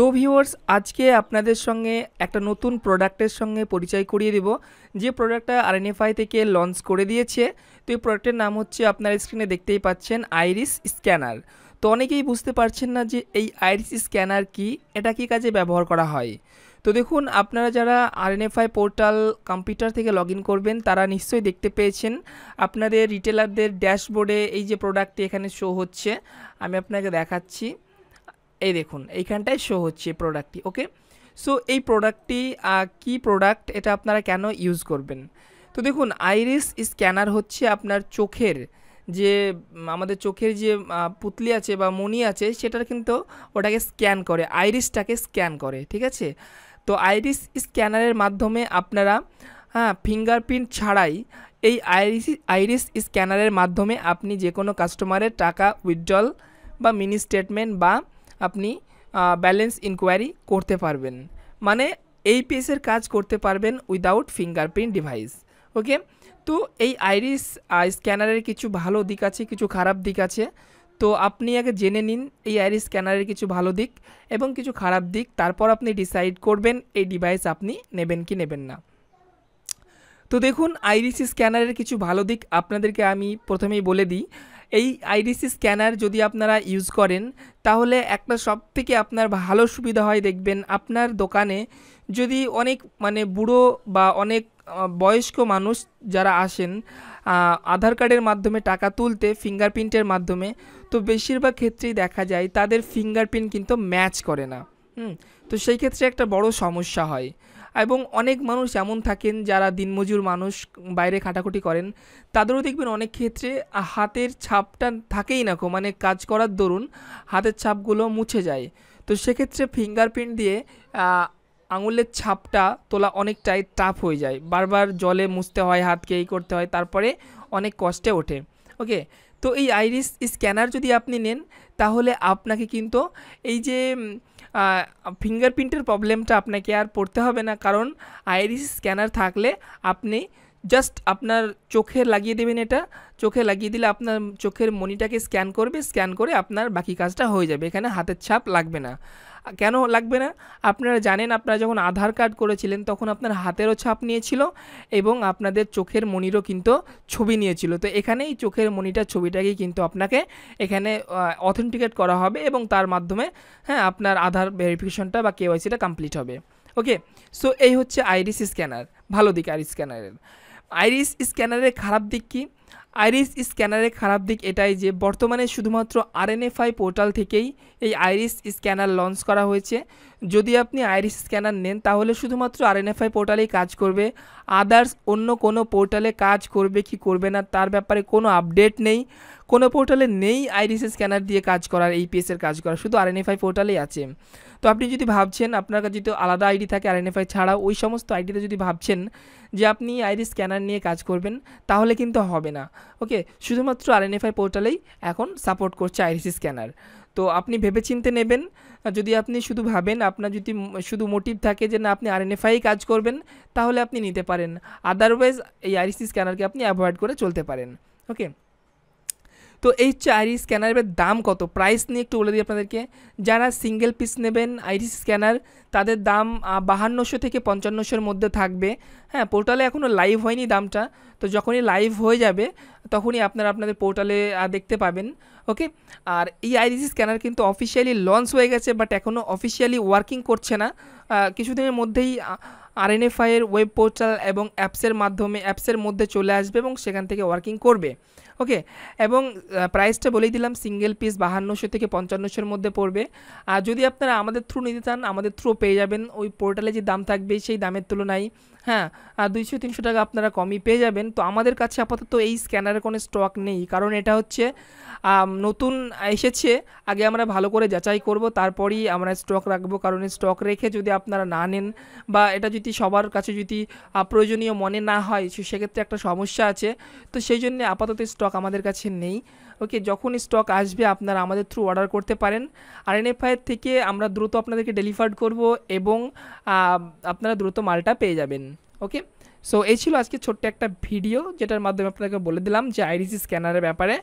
তো ভিউয়ার্স আজকে আপনাদের সঙ্গে একটা নতুন প্রোডাক্টের সঙ্গে পরিচয় করিয়ে দেব যে প্রোডাক্টটা আর আরএনএফআই থেকে লঞ্চ করে দিয়েছে তো এই প্রোডাক্টের নাম হচ্ছে আপনার স্ক্রিনে দেখতেই পাচ্ছেন আইরিস স্ক্যানার তো অনেকেই বুঝতে পারছেন না যে এই আইরিস স্ক্যানার কি এটা কি কাজে ব্যবহার করা হয় তো দেখুন আপনারা যারা আর আরএনএফআই পোর্টাল কম্পিউটার থেকে লগ করবেন তারা নিশ্চয়ই দেখতে পেয়েছেন আপনাদের রিটেলারদের ড্যাশবোর্ডে এই যে প্রোডাক্টটি এখানে শো হচ্ছে আমি আপনাকে দেখাচ্ছি এই দেখুন এইখানটায় শো হচ্ছে প্রোডাক্টটি ওকে সো এই প্রোডাক্টটি কি প্রোডাক্ট এটা আপনারা কেন ইউজ করবেন তো দেখুন আইরিস স্ক্যানার হচ্ছে আপনার চোখের যে আমাদের চোখের যে পুতলি আছে বা মনি আছে সেটার কিন্তু ওটাকে স্ক্যান করে আইরিসটাকে স্ক্যান করে ঠিক আছে তো আইরিস স্ক্যানারের মাধ্যমে আপনারা হ্যাঁ ফিঙ্গারপ্রিন্ট ছাড়াই এই আইরিস আইরিস স্ক্যানারের মাধ্যমে আপনি যে কোনো কাস্টমারের টাকা উইথড্রল বা মিনি স্টেটমেন্ট বা আপনি ব্যালেন্স ইনকোয়ারি করতে পারবেন মানে এই পেসের কাজ করতে পারবেন উইদাউট ফিঙ্গারপ্রিন্ট ডিভাইস ওকে তো এই আইরিস স্ক্যানারের কিছু ভালো দিক আছে কিছু খারাপ দিক আছে তো আপনি আগে জেনে নিন এই আইরিস স্ক্যানারের কিছু ভালো দিক এবং কিছু খারাপ দিক তারপর আপনি ডিসাইড করবেন এই ডিভাইস আপনি নেবেন কি নেবেন না তো দেখুন আইরিসি স্ক্যানারের কিছু ভালো দিক আপনাদেরকে আমি প্রথমেই বলে দিই এই আইরিসি স্ক্যানার যদি আপনারা ইউজ করেন তাহলে একটা সব থেকে আপনার ভালো সুবিধা হয় দেখবেন আপনার দোকানে যদি অনেক মানে বুড়ো বা অনেক বয়স্ক মানুষ যারা আসেন আধার কার্ডের মাধ্যমে টাকা তুলতে ফিঙ্গারপ্রিন্টের মাধ্যমে তো বেশিরভাগ ক্ষেত্রেই দেখা যায় তাদের ফিঙ্গারপ্রিন্ট কিন্তু ম্যাচ করে না হুম তো সেই ক্ষেত্রে একটা বড় সমস্যা হয় এবং অনেক মানুষ এমন থাকেন যারা দিনমজুর মানুষ বাইরে খাটাখুটি করেন তাদেরও দেখবেন অনেক ক্ষেত্রে হাতের ছাপটা থাকেই না কো মানে কাজ করার দরুন হাতের ছাপগুলো মুছে যায় তো সেক্ষেত্রে ফিঙ্গারপ্রিন্ট দিয়ে আঙুলের ছাপটা তোলা অনেকটাই টাফ হয়ে যায় বারবার জলে মুছতে হয় হাতকে এই করতে হয় তারপরে অনেক কষ্টে ওঠে ওকে তো এই আইরিস স্ক্যানার যদি আপনি নেন তাহলে আপনাকে কিন্তু এই যে ফিঙ্গারপ্রিন্টের প্রবলেমটা আপনাকে আর পড়তে হবে না কারণ আইরিস স্ক্যানার থাকলে আপনি জাস্ট আপনার চোখে লাগিয়ে দেবেন এটা চোখে লাগিয়ে দিলে আপনার চোখের মনিটাকে স্ক্যান করবে স্ক্যান করে আপনার বাকি কাজটা হয়ে যাবে এখানে হাতের ছাপ লাগবে না কেন লাগবে না আপনারা জানেন আপনারা যখন আধার কার্ড করেছিলেন তখন আপনার হাতেরও ছাপ নিয়েছিল এবং আপনাদের চোখের মনিরও কিন্তু ছবি নিয়েছিল তো এখানেই চোখের মনিটার ছবিটাকেই কিন্তু আপনাকে এখানে অথেন্টিকেট করা হবে এবং তার মাধ্যমে হ্যাঁ আপনার আধার ভেরিফিকেশনটা বা কেওয়াইসিটা কমপ্লিট হবে ওকে সো এই হচ্ছে আইরিস স্ক্যানার ভালো দিক আইরিস স্ক্যানারের আইরিস স্ক্যানারের খারাপ দিক কী আইরিস স্ক্যানারের খারাপ দিক এটাই যে বর্তমানে শুধুমাত্র আরএনএ ফাই পোর্টাল থেকেই এই আইরিস স্ক্যানার লঞ্চ করা হয়েছে যদি আপনি আইরিস স্ক্যানার নেন তাহলে শুধুমাত্র আরএনএ ফাই পোর্টালেই কাজ করবে আদার্স অন্য কোনো পোর্টালে কাজ করবে কি করবে না তার ব্যাপারে কোনো আপডেট নেই কোনো পোর্টালে নেই আইরিস স্ক্যানার দিয়ে কাজ করার এই পিএসের কাজ করা শুধু আরএনএফআই পোর্টালেই আছে তো আপনি যদি ভাবছেন আপনার কাছে যদি আলাদা আইডি থাকে আরএনএফআই ছাড়া ওই সমস্ত আইডিতে যদি ভাবছেন যে আপনি আইরিস স্ক্যানার নিয়ে কাজ করবেন তাহলে কিন্তু হবে না না ওকে শুধুমাত্র আরএনএফআই পোর্টালেই এখন সাপোর্ট করছে আইরিসি স্ক্যানার তো আপনি ভেবেচিন্তে নেবেন যদি আপনি শুধু ভাবেন আপনার যদি শুধু মোটিভ থাকে যে না আপনি আরএনএফআই কাজ করবেন তাহলে আপনি নিতে পারেন আদারওয়াইজ এই আইরিসি স্ক্যানারকে আপনি অ্যাভয়েড করে চলতে পারেন ওকে তো এই আইরিস স্ক্যানারের দাম কত প্রাইস নিয়ে একটু বলে দিই আপনাদেরকে যারা সিঙ্গেল পিস নেবেন আইরিস স্ক্যানার তাদের দাম বাহান্নশো থেকে পঞ্চান্নশোর মধ্যে থাকবে হ্যাঁ পোর্টালে এখনও লাইভ হয়নি দামটা তো যখনই লাইভ হয়ে যাবে তখনই আপনারা আপনাদের পোর্টালে দেখতে পাবেন ওকে আর এই আইরিস স্ক্যানার কিন্তু অফিসিয়ালি লঞ্চ হয়ে গেছে বাট এখনও অফিসিয়ালি ওয়ার্কিং করছে না কিছুদিনের মধ্যেই আর এন এফআইয়ের ওয়েব পোর্টাল এবং অ্যাপসের মাধ্যমে অ্যাপসের মধ্যে চলে আসবে এবং সেখান থেকে ওয়ার্কিং করবে ওকে এবং প্রাইসটা বলেই দিলাম সিঙ্গেল পিস বাহান্নশো থেকে পঞ্চান্নশোর মধ্যে পড়বে আর যদি আপনারা আমাদের থ্রু নিতে চান আমাদের থ্রু পেয়ে যাবেন ওই পোর্টালে যে দাম থাকবে সেই দামের তুলনায় হ্যাঁ দুইশো তিনশো টাকা আপনারা কমই পেয়ে যাবেন তো আমাদের কাছে আপাতত এই স্ক্যানারের কোনো স্টক নেই কারণ এটা হচ্ছে নতুন এসেছে আগে আমরা ভালো করে যাচাই করব তারপরই আমরা স্টক রাখবো কারণ স্টক রেখে যদি আপনারা না নেন বা এটা যদি সবার কাছে যদি প্রয়োজনীয় মনে না হয় সেক্ষেত্রে একটা সমস্যা আছে তো সেই জন্য আপাতত স্টক আমাদের কাছে নেই ওকে যখন স্টক আসবে আপনারা আমাদের থ্রু অর্ডার করতে পারেন আর এনএফআইয়ের থেকে আমরা দ্রুত আপনাদেরকে ডেলিভার্ড করব এবং আপনারা দ্রুত মালটা পেয়ে যাবেন ओके सो एचचिलो আজকে ছোট্ট একটা ভিডিও যেটার মাধ্যমে আপনাদের বলে দিলাম যে आइरिस स्कैनरের ব্যাপারে